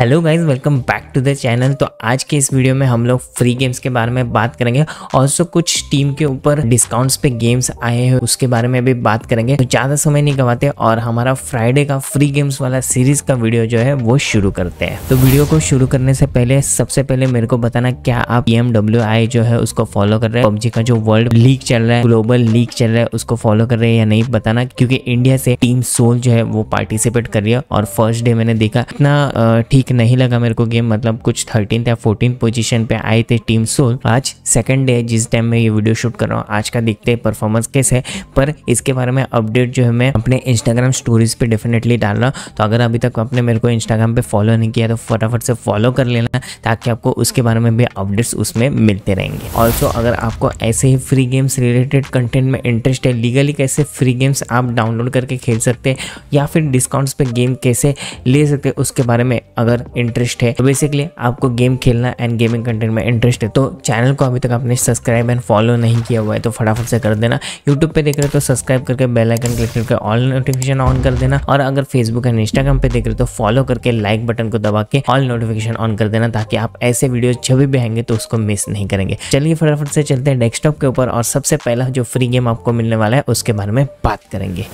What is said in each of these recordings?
hello guys welcome back to the channel तो आज के इस वीडियो में हम लोग फ्री गेम्स के बारे में बात करेंगे सो कुछ टीम के ऊपर डिस्काउंट्स पे गेम्स आए हैं उसके बारे में भी बात करेंगे तो ज़्यादा समय नहीं गवाते और हमारा फ्राइडे का फ्री गेम्स वाला सीरीज का वीडियो जो है वो शुरू करते हैं तो वीडियो को शुरू करने से पहले सबसे पहले मेरे को बताना क्या आप पी जो है उसको फॉलो कर रहे हैं पबजी का जो वर्ल्ड लीग चल रहा है ग्लोबल लीग चल रहा है उसको फॉलो कर रहे हैं या नहीं बताना क्योंकि इंडिया से टीम सोल जो है वो पार्टिसिपेट कर रही है और फर्स्ट डे मैंने देखा इतना ठीक नहीं लगा मेरे को गेम मतलब कुछ थर्टीन या फोर्टीन पोजिशन पे आए थे टीम सोल आज सेकंड डे जिस टाइम मैं ये वीडियो शूट कर रहा हूँ आज का देखते हैं परफॉर्मेंस कैसे है पर इसके बारे में अपडेट जो है मैं अपने इंस्टाग्राम स्टोरीज पे डेफिनेटली डाल रहा हूँ तो अगर अभी तक आपने मेरे को इंस्टाग्राम पे फॉलो नहीं किया तो फटाफट से फॉलो कर लेना ताकि आपको उसके बारे में भी अपडेट्स उसमें मिलते रहेंगे ऑल्सो अगर आपको ऐसे ही फ्री गेम्स रिलेटेड कंटेंट में इंटरेस्ट है लीगली कैसे फ्री गेम्स आप डाउनलोड करके खेल सकते हैं या फिर डिस्काउंट्स पर गेम कैसे ले सकते उसके बारे में अगर अंदर इंटरेस्ट है तो बेसिकली आपको गेम खेलना एंड गेमिंग कंटेंट में इंटरेस्ट है तो चैनल को अभी तक आपने सब्सक्राइब एंड फॉलो नहीं किया हुआ है तो फटाफट से कर देना यूट्यूब पे देख रहे हो तो सब्सक्राइब करके बेल आइकन क्लिक करके ऑल नोटिफिकेशन ऑन कर देना और अगर फेसबुक एंड इंस्टाग्राम पे देख रहे हो तो फॉलो करके लाइक बटन को दबा के ऑल नोटिफिकेशन ऑन कर देना ताकि आप ऐसे वीडियो जब भी आएंगे तो उसको मिस नहीं करेंगे चलिए फटाफट से चलते हैं डेस्कटॉप के ऊपर और सबसे पहला जो फ्री गेम आपको मिलने वाला है उसके बारे में बात करेंगे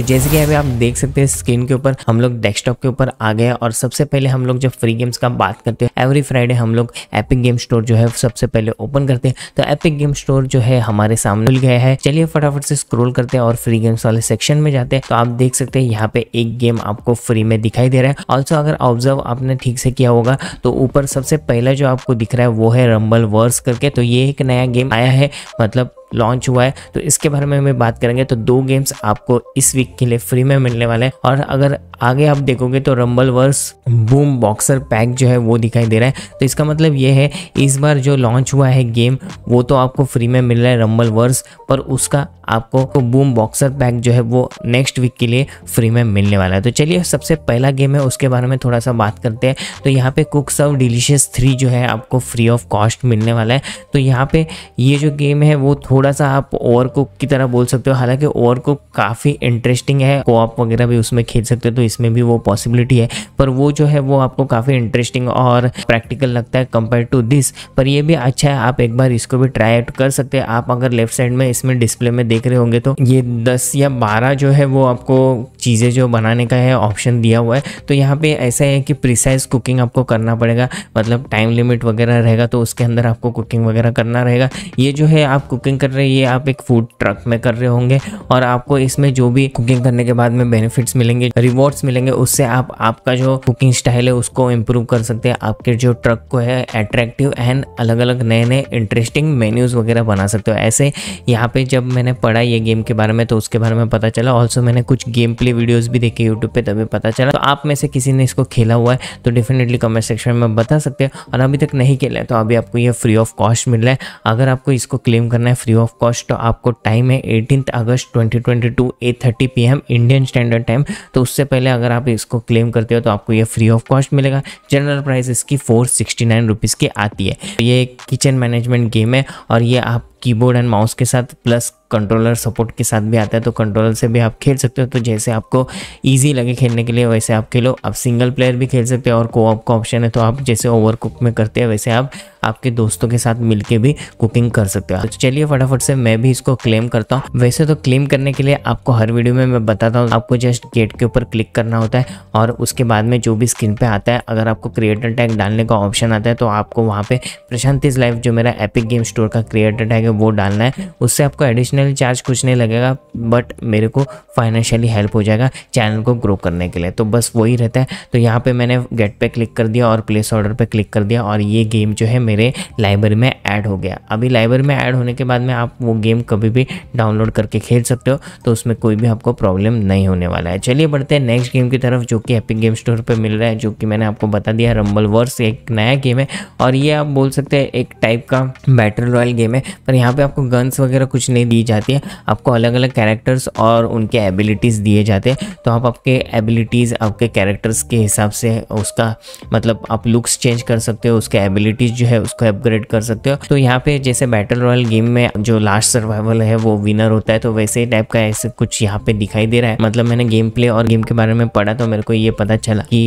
तो जैसे कि अभी आप देख सकते हैं स्क्रीन के ऊपर हम लोग डेस्कटॉप के ऊपर आ गए और सबसे पहले हम लोग जब फ्री गेम्स का बात करते हैं एवरी फ्राइडे हम लोग एपिक गेम स्टोर जो है सबसे पहले ओपन करते हैं तो एपिक गेम स्टोर जो है हमारे सामने मिल गया है चलिए फटाफट से स्क्रोल करते हैं और फ्री गेम्स वाले सेक्शन में जाते हैं तो आप देख सकते हैं यहाँ पे एक गेम आपको फ्री में दिखाई दे रहा है ऑल्सो अगर ऑब्जर्व आपने ठीक से किया होगा तो ऊपर सबसे पहला जो आपको दिख रहा है वो है रंबल वर्स करके तो ये एक नया गेम आया है मतलब लॉन्च हुआ है तो इसके बारे में हमें बात करेंगे तो दो गेम्स आपको इस वीक के लिए फ्री में मिलने वाला है और अगर आगे आप देखोगे तो Rumbleverse boom boxer pack जो है वो दिखाई दे रहा है तो इसका मतलब ये है इस बार जो लॉन्च हुआ है गेम वो तो आपको फ्री में मिल रहा है रंबल वर्स पर उसका आपको तो बूम बॉक्सर पैक जो है वो नेक्स्ट वीक के लिए फ्री में मिलने वाला है तो चलिए सबसे पहला गेम है उसके बारे में थोड़ा सा बात करते हैं तो यहाँ पे कुक सर्व डिलीशियस थ्री जो है आपको फ्री ऑफ कॉस्ट मिलने वाला है तो यहाँ पे ये जो गेम है वो थोड़ा सा आप ओवर कुक की तरह बोल सकते हो हालांकि ओवर कुक काफ़ी इंटरेस्ट इंटरेस्टिंग है आप वगैरह भी उसमें खेल सकते हो तो इसमें भी वो पॉसिबिलिटी है पर वो जो है वो आपको काफ़ी इंटरेस्टिंग और प्रैक्टिकल लगता है कंपेयर टू दिस पर ये भी अच्छा है आप एक बार इसको भी ट्राई आउट कर सकते हैं आप अगर लेफ्ट साइड में इसमें डिस्प्ले में देख रहे होंगे तो ये दस या बारह जो है वो आपको चीज़ें जो बनाने का है ऑप्शन दिया हुआ है तो यहाँ पे ऐसा है कि प्रिसाइज कुकिंग आपको करना पड़ेगा मतलब टाइम लिमिट वगैरह रहेगा तो उसके अंदर आपको कुकिंग वगैरह करना रहेगा ये जो है आप कुकिंग कर रहे हैं ये आप एक फूड ट्रक में कर रहे होंगे और आपको इसमें जो भी कुकिंग करने के बाद में बेनिफिट्स मिलेंगे रिवॉर्ड्स मिलेंगे उससे आप आपका जो कुकिंग स्टाइल है उसको इम्प्रूव कर सकते हैं आपके जो ट्रक को है अट्रैक्टिव एंड अलग अलग नए नए इंटरेस्टिंग मेन्यूज़ वगैरह बना सकते हो ऐसे यहाँ पे जब मैंने पढ़ा ये गेम के बारे में तो उसके बारे में पता चला ऑल्सो मैंने कुछ गेम प्ले वीडियोज़ भी देखे यूट्यूब पर तभी पता चला तो आप में से किसी ने इसको खेला हुआ है तो डेफिनेटली कमेंट सेक्शन में बता सकते हैं और अभी तक नहीं खेला है तो अभी आपको यह फ्री ऑफ कॉस्ट मिल रहा है अगर आपको इसको क्लेम करना है फ्री ऑफ कॉस्ट तो आपको टाइम है eighteen August twenty twenty two eight thirty P M Indian standard time तो उससे पहले अगर आप इसको क्लेम करते हो तो आपको ये फ्री ऑफ कॉस्ट मिलेगा जनरल प्राइस इसकी फोर सिक्सटी नाइन रुपीज़ की आती है ये किचन मैनेजमेंट गेम है और ये आप कीबोर्ड एंड माउस के साथ प्लस कंट्रोलर सपोर्ट के साथ भी आता है तो कंट्रोलर से भी आप खेल सकते हो तो जैसे आपको ईजी लगे खेलने के लिए वैसे आप खेलो आप सिंगल प्लेयर भी खेल सकते हो और को का ऑप्शन है तो आप जैसे ओवर कुक में करते हैं वैसे आप आपके दोस्तों के साथ मिलके भी कुकिंग कर सकते हो तो चलिए फटाफट से मैं भी इसको क्लेम करता हूँ वैसे तो क्लेम करने के लिए आपको हर वीडियो में मैं बताता हूँ आपको जस्ट गेट के ऊपर क्लिक करना होता है और उसके बाद में जो भी स्क्रीन पे आता है अगर आपको क्रिएटर टैग डालने का ऑप्शन आता है तो आपको वहाँ पे प्रशांतिज लाइफ जो मेरा एपिक गेम स्टोर का क्रिएटर टैग है वो डालना है उससे आपको एडिशनल एडिशनल चार्ज कुछ नहीं लगेगा बट मेरे को फाइनेंशियली हेल्प हो जाएगा चैनल को ग्रो करने के लिए तो बस वही रहता है तो यहाँ पे मैंने गेट पे क्लिक कर दिया और प्लेस ऑर्डर पे क्लिक कर दिया और ये गेम जो है मेरे लाइब्रेरी में ऐड हो गया अभी लाइब्रेरी में ऐड होने के बाद में आप वो गेम कभी भी डाउनलोड करके खेल सकते हो तो उसमें कोई भी आपको प्रॉब्लम नहीं होने वाला है चलिए बढ़ते हैं नेक्स्ट गेम की तरफ जो कि एपिक गेम स्टोर पर मिल रहा है जो कि मैंने आपको बता दिया रंबल वर्स एक नया गेम है और ये आप बोल सकते हैं एक टाइप का बैटल रॉयल गेम है पर यहाँ पर आपको गन्स वगैरह कुछ नहीं दी जाती है आपको अलग अलग कैरेक्टर्स और उनके एबिलिटीज़ दिए जाते हैं तो आप आपके एबिलिटीज़ आपके कैरेक्टर्स के हिसाब से उसका मतलब आप लुक्स चेंज कर सकते हो उसके एबिलिटीज़ जो है उसको अपग्रेड कर सकते हो तो यहाँ पे जैसे बैटल रॉयल गेम में जो लास्ट सर्वाइवल है वो विनर होता है तो वैसे ही टाइप का ऐसे कुछ यहाँ पे दिखाई दे रहा है मतलब मैंने गेम प्ले और गेम के बारे में पढ़ा तो मेरे को ये पता चला कि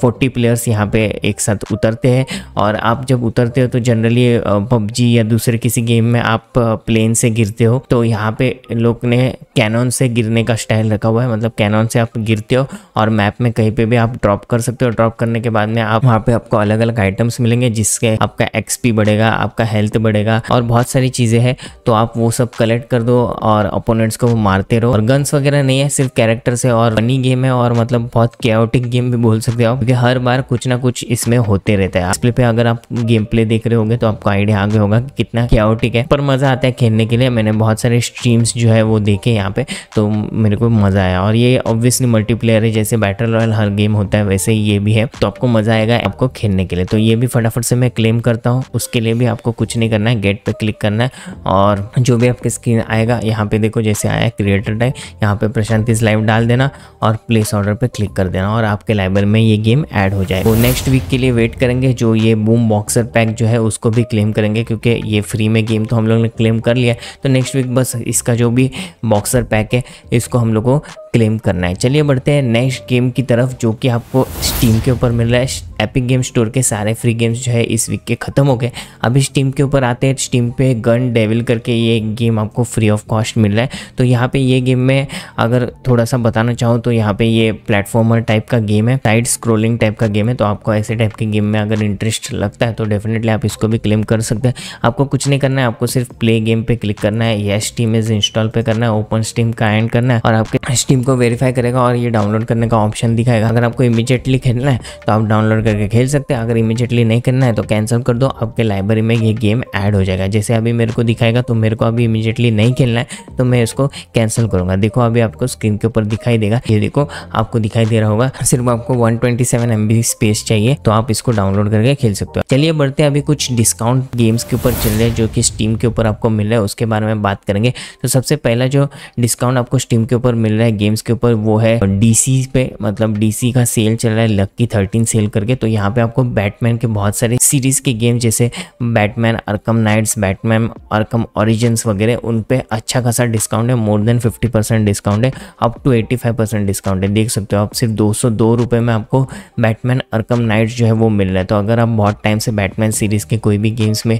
फोर्टी प्लेयर्स यहाँ पे एक साथ उतरते हैं और आप जब उतरते हो तो जनरली पबजी या दूसरे किसी गेम में आप प्लेन से गिरते हो तो तो यहाँ पे लोग ने कैनन से गिरने का स्टाइल रखा हुआ है मतलब कैनन से आप गिरते हो और मैप में कहीं पे भी आप ड्रॉप कर सकते हो ड्रॉप करने के बाद में आप वहाँ पे आपको अलग अलग आइटम्स मिलेंगे जिसके आपका एक्सपी बढ़ेगा आपका हेल्थ बढ़ेगा और बहुत सारी चीज़ें हैं तो आप वो सब कलेक्ट कर दो और अपोनेंट्स को मारते रहो और गन्स वगैरह नहीं है सिर्फ कैरेक्टर से और बनी गेम है और मतलब बहुत केओटिक गेम भी बोल सकते हो क्योंकि हर बार कुछ ना कुछ इसमें होते रहता है डिस्प्ले पे अगर आप गेम प्ले देख रहे होंगे तो आपको आइडिया आगे होगा कि कितना केओटिक है पर मज़ा आता है खेलने के लिए मैंने बहुत सारे स्ट्रीम्स जो है वो देखे यहाँ यहाँ पे तो मेरे को मज़ा आया और ये ऑब्वियसली मल्टीप्लेयर है जैसे बैटल रॉयल हर गेम होता है वैसे ही ये भी है तो आपको मज़ा आएगा आपको खेलने के लिए तो ये भी फटाफट से मैं क्लेम करता हूँ उसके लिए भी आपको कुछ नहीं करना है गेट पर क्लिक करना है और जो भी आपके स्क्रीन आएगा यहाँ पे देखो जैसे आया क्रिएटर टाइप यहाँ पर प्रशांति लाइव डाल देना और प्लेस ऑर्डर पर क्लिक कर देना और आपके लाइब्रेरी में ये गेम ऐड हो जाए तो नेक्स्ट वीक के लिए वेट करेंगे जो ये बूम बॉक्सर पैक जो है उसको भी क्लेम करेंगे क्योंकि ये फ्री में गेम तो हम लोग ने क्लेम कर लिया तो नेक्स्ट वीक बस इसका जो भी बॉक्सर पैक है इसको हम लोग को क्लेम करना है चलिए बढ़ते हैं नेक्स्ट गेम की तरफ जो कि आपको स्टीम के ऊपर मिल रहा है एपिक गेम स्टोर के सारे फ्री गेम्स जो है इस वीक के ख़त्म हो गए अभी स्टीम के ऊपर आते हैं स्टीम पे गन डेविल करके ये गेम आपको फ्री ऑफ कॉस्ट मिल रहा है तो यहाँ पे ये गेम में अगर थोड़ा सा बताना चाहूँ तो यहाँ पे ये प्लेटफॉर्मर टाइप का गेम है साइड स्क्रोलिंग टाइप का गेम है तो आपको ऐसे टाइप के गेम में अगर इंटरेस्ट लगता है तो डेफिनेटली आप इसको भी क्लेम कर सकते हैं आपको कुछ नहीं करना है आपको सिर्फ प्ले गेम पर क्लिक करना है यस टीम इज इंस्टॉल पर करना है ओपन स्टीम का एंड करना है और आपके स्टीम टीम को वेरीफाई करेगा और ये डाउनलोड करने का ऑप्शन दिखाएगा अगर आपको इमीजिएटली खेलना है तो आप डाउनलोड करके खेल सकते हैं अगर इमीजिएटली नहीं करना है तो कैंसिल कर दो आपके लाइब्रेरी में ये गेम ऐड हो जाएगा जैसे अभी मेरे को दिखाएगा तो मेरे को अभी इमीजिएटली नहीं खेलना है तो मैं इसको कैंसिल करूँगा देखो अभी आपको स्क्रीन के ऊपर दिखाई देगा ये देखो आपको दिखाई दे रहा होगा सिर्फ आपको वन ट्वेंटी स्पेस चाहिए तो आप इसको डाउनलोड करके खेल सकते हो चलिए बढ़ते अभी कुछ डिस्काउंट गेम्स के ऊपर चल रहे हैं जो कि स्टीम के ऊपर आपको मिल रहा है उसके बारे में बात करेंगे तो सबसे पहला जो डिस्काउंट आपको स्टीम के ऊपर मिल रहा है गेम्स के ऊपर वो है डीसी पे मतलब डीसी का सेल चल रहा है लक्की थर्टीन सेल करके तो यहाँ पे आपको बैटमैन के बहुत सारे सीरीज के गेम जैसे Batman Arkham Knights Batman Arkham Origins वगैरह उन पर अच्छा खासा डिस्काउंट है more than fifty percent discount है up to eighty five percent discount है देख सकते हो आप सिर्फ दो सौ दो रुपये में आपको बैटमैन अरकम नाइट्स जो है वो मिल रहा है तो अगर आप बहुत टाइम से बैटमैन सीरीज़ के कोई भी गेम्स में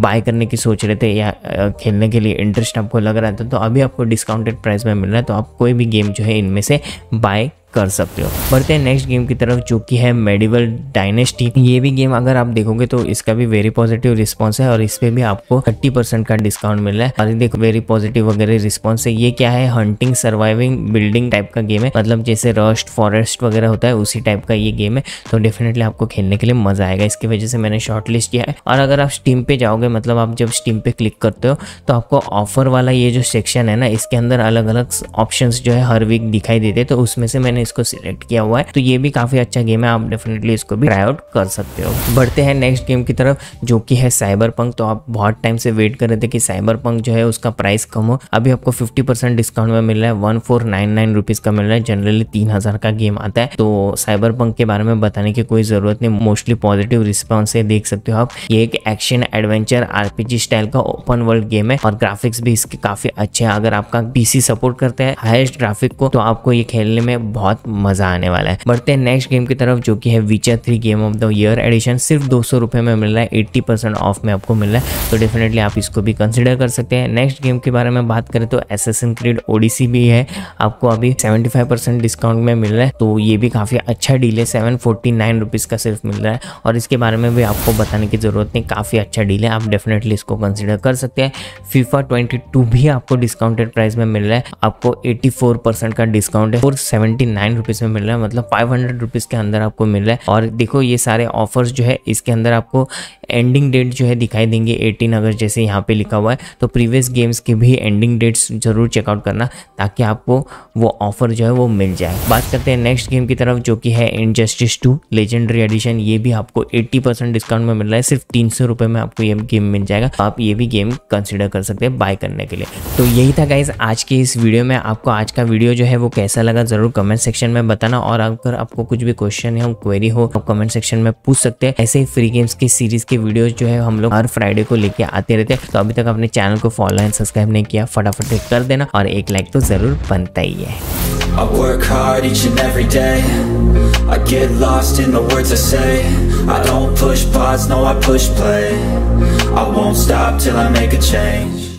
बाय करने की सोच रहे थे या खेलने के लिए इंटरेस्ट आपको लग रहा था तो अभी आपको डिस्काउंटेड प्राइस में मिल रहा है तो आप कोई भी गेम गेम जो है इनमें से बाय कर सकते हो बढ़ते हैं नेक्स्ट गेम की तरफ जो कि है मेडिवल डायनेस्टी ये भी गेम अगर आप देखोगे तो इसका भी वेरी पॉजिटिव रिस्पॉन्स है और इस पर भी आपको थर्टी परसेंट का डिस्काउंट मिल रहा है और देखो वेरी पॉजिटिव वगैरह रिस्पॉन्स है ये क्या है हंटिंग सर्वाइविंग बिल्डिंग टाइप का गेम है मतलब जैसे रस्ट फॉरेस्ट वगैरह होता है उसी टाइप का ये गेम है तो डेफिनेटली आपको खेलने के लिए मजा आएगा इसकी वजह से मैंने शॉर्ट लिस्ट किया है और अगर आप स्टीम पे जाओगे मतलब आप जब स्टीम पे क्लिक करते हो तो आपको ऑफर वाला ये जो सेक्शन है ना इसके अंदर अलग अलग ऑप्शन जो है हर वीक दिखाई देते हैं तो उसमें से मैंने इसको सिलेक्ट किया हुआ है तो ये भी काफी अच्छा गेम है आप डेफिनेटली इसको भी ट्राई आउट कर सकते हो बढ़ते हैं नेक्स्ट गेम की तरफ जो कि है साइबर पंक तो आप बहुत टाइम से वेट कर रहे थे कि साइबर पंक जो है उसका प्राइस कम हो अभी आपको फिफ्टी डिस्काउंट में मिल रहा है one four nine nine rupees का मिल रहा है जनरली तीन हजार का गेम आता है तो साइबर पंक के बारे में बताने की कोई जरूरत नहीं मोस्टली पॉजिटिव रिस्पॉन्स है देख सकते हो आप ये एक एक्शन एडवेंचर आरपीजी स्टाइल का ओपन वर्ल्ड गेम है और ग्राफिक्स भी इसके काफी अच्छे हैं अगर आपका पीसी सपोर्ट करता है हाईएस्ट ग्राफिक को तो आपको ये खेलने में बहुत बहुत मज़ा आने वाला है बढ़ते हैं नेक्स्ट गेम की तरफ जो कि है Witcher three game of the year edition सिर्फ दो सौ में मिल रहा है एट्टी परसेंट ऑफ में आपको मिल रहा है तो डेफिनेटली आप इसको भी कंसिडर कर सकते हैं नेक्स्ट गेम के बारे में बात करें तो एसेसन क्रीड ओडीसी भी है आपको अभी सेवेंटी फाइव परसेंट डिस्काउंट में मिल रहा है तो ये भी काफ़ी अच्छा डील है सेवन फोर्टी नाइन रुपीज़ का सिर्फ मिल रहा है और इसके बारे में भी आपको बताने की ज़रूरत नहीं काफ़ी अच्छा डील है आप डेफिनेटली इसको कंसिडर कर सकते हैं फीफा ट्वेंटी भी आपको डिस्काउंटेड प्राइस में मिल रहा है आपको एट्टी फोर परसेंट का डिस्काउंट है और सेवेंटी नाइन रुपीज़ में मिल रहा है मतलब फाइव हंड्रेड रुपीज़ के अंदर आपको मिल रहा है और देखो ये सारे ऑफर्स जो है इसके अंदर आपको एंडिंग डेट जो है दिखाई देंगे एटीन अगर जैसे यहाँ पे लिखा हुआ है तो प्रीवियस गेम्स के भी एंडिंग डेट्स ज़रूर चेकआउट करना ताकि आपको वो ऑफर जो है वो मिल जाए बात करते हैं नेक्स्ट गेम की तरफ जो कि है इनजस्टिस टू लेजेंडरी एडिशन ये भी आपको एट्टी डिस्काउंट में मिल रहा है सिर्फ तीन सौ में आपको ये गेम मिल जाएगा तो आप ये भी गेम कंसिडर कर सकते हैं बाय करने के लिए तो यही था गाइज आज की इस वीडियो में आपको आज का वीडियो जो है वो कैसा लगा जरूर कमेंट्स सेक्शन में बताना और अगर आपको कुछ भी क्वेश्चन या क्वेरी हो आप कमेंट सेक्शन में पूछ सकते हैं ऐसे ही फ्री गेम्स की सीरीज के वीडियो जो है हम लोग हर फ्राइडे को लेके आते रहते हैं तो अभी तक अपने चैनल को फॉलो एंड सब्सक्राइब नहीं किया फटाफट से कर देना और एक लाइक तो जरूर बनता ही है I work hard each and every day I get lost in the words I say I don't push pause no I push play I won't stop till I make a change